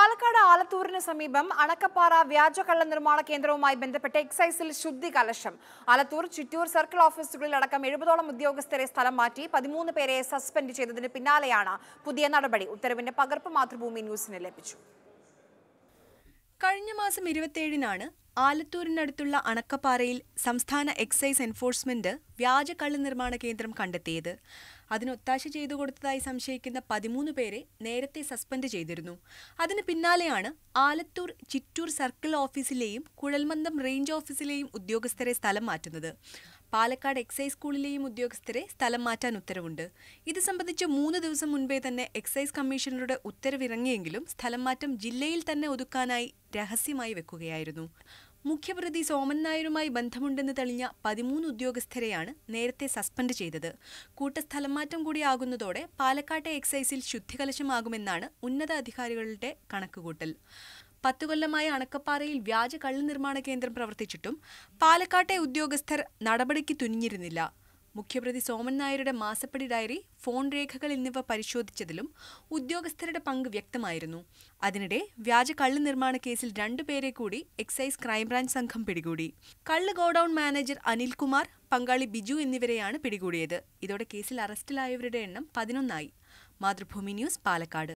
പാലക്കാട് ആലത്തൂരിന് സമീപം അണക്കപ്പാറ വ്യാജകള്ള നിർമ്മാണ കേന്ദ്രവുമായി ബന്ധപ്പെട്ട് എക്സൈസിൽ ശുദ്ധി കലശം ആലത്തൂർ ചിറ്റൂർ സർക്കിൾ ഓഫീസുകളിൽ അടക്കം എഴുപതോളം ഉദ്യോഗസ്ഥരെ സ്ഥലം മാറ്റി പതിമൂന്ന് പേരെ സസ്പെൻഡ് ചെയ്തതിന് പിന്നാലെയാണ് പുതിയ നടപടി ഉത്തരവിന്റെ പകർപ്പ് മാതൃഭൂമി ന്യൂസിന് ലഭിച്ചു കഴിഞ്ഞ മാസം ഇരുപത്തിയേഴിനാണ് ആലത്തൂരിനടുത്തുള്ള അണക്കപ്പാറയിൽ സംസ്ഥാന എക്സൈസ് എൻഫോഴ്സ്മെന്റ് വ്യാജ കള്ള് നിർമ്മാണ കേന്ദ്രം കണ്ടെത്തിയത് അതിനൊത്താശ ചെയ്തു കൊടുത്തതായി സംശയിക്കുന്ന പതിമൂന്ന് പേരെ നേരത്തെ സസ്പെൻഡ് ചെയ്തിരുന്നു അതിന് പിന്നാലെയാണ് ആലത്തൂർ ചിറ്റൂർ സർക്കിൾ ഓഫീസിലെയും കുഴൽമന്ദം റേഞ്ച് ഓഫീസിലെയും ഉദ്യോഗസ്ഥരെ സ്ഥലം മാറ്റുന്നത് പാലക്കാട് എക്സൈസ് സ്കൂളിലെയും ഉദ്യോഗസ്ഥരെ സ്ഥലം മാറ്റാൻ ഉത്തരവുണ്ട് ഇത് സംബന്ധിച്ച് മൂന്ന് ദിവസം മുൻപേ തന്നെ എക്സൈസ് കമ്മീഷണറുടെ ഉത്തരവിറങ്ങിയെങ്കിലും സ്ഥലം മാറ്റം ജില്ലയിൽ തന്നെ ഒതുക്കാനായി രഹസ്യമായി വെക്കുകയായിരുന്നു മുഖ്യപ്രതി സോമൻ നായരുമായി ബന്ധമുണ്ടെന്ന് തെളിഞ്ഞ പതിമൂന്ന് ഉദ്യോഗസ്ഥരെയാണ് നേരത്തെ സസ്പെൻഡ് ചെയ്തത് മാറ്റം കൂടിയാകുന്നതോടെ പാലക്കാട്ടെ എക്സൈസിൽ ശുദ്ധികലശമാകുമെന്നാണ് ഉന്നത അധികാരികളുടെ കണക്കുകൂട്ടൽ പത്തു കൊല്ലമായി അണക്കപ്പാറയിൽ വ്യാജ കള്ളു നിർമ്മാണ കേന്ദ്രം പ്രവർത്തിച്ചിട്ടും പാലക്കാട്ടെ ഉദ്യോഗസ്ഥർ നടപടിക്ക് തുനിഞ്ഞിരുന്നില്ല മുഖ്യപ്രതി സോമൻ നായരുടെ മാസപ്പടി ഡയറി ഫോൺ രേഖകൾ എന്നിവ പരിശോധിച്ചതിലും ഉദ്യോഗസ്ഥരുടെ പങ്ക് വ്യക്തമായിരുന്നു അതിനിടെ വ്യാജ കള്ള് നിർമ്മാണ കേസിൽ രണ്ടുപേരെ കൂടി എക്സൈസ് ക്രൈംബ്രാഞ്ച് സംഘം പിടികൂടി കള്ള് ഗോഡൌൺ മാനേജർ അനിൽകുമാർ പങ്കാളി ബിജു എന്നിവരെയാണ് പിടികൂടിയത് ഇതോടെ കേസിൽ അറസ്റ്റിലായവരുടെ എണ്ണം പതിനൊന്നായി മാതൃഭൂമി ന്യൂസ് പാലക്കാട്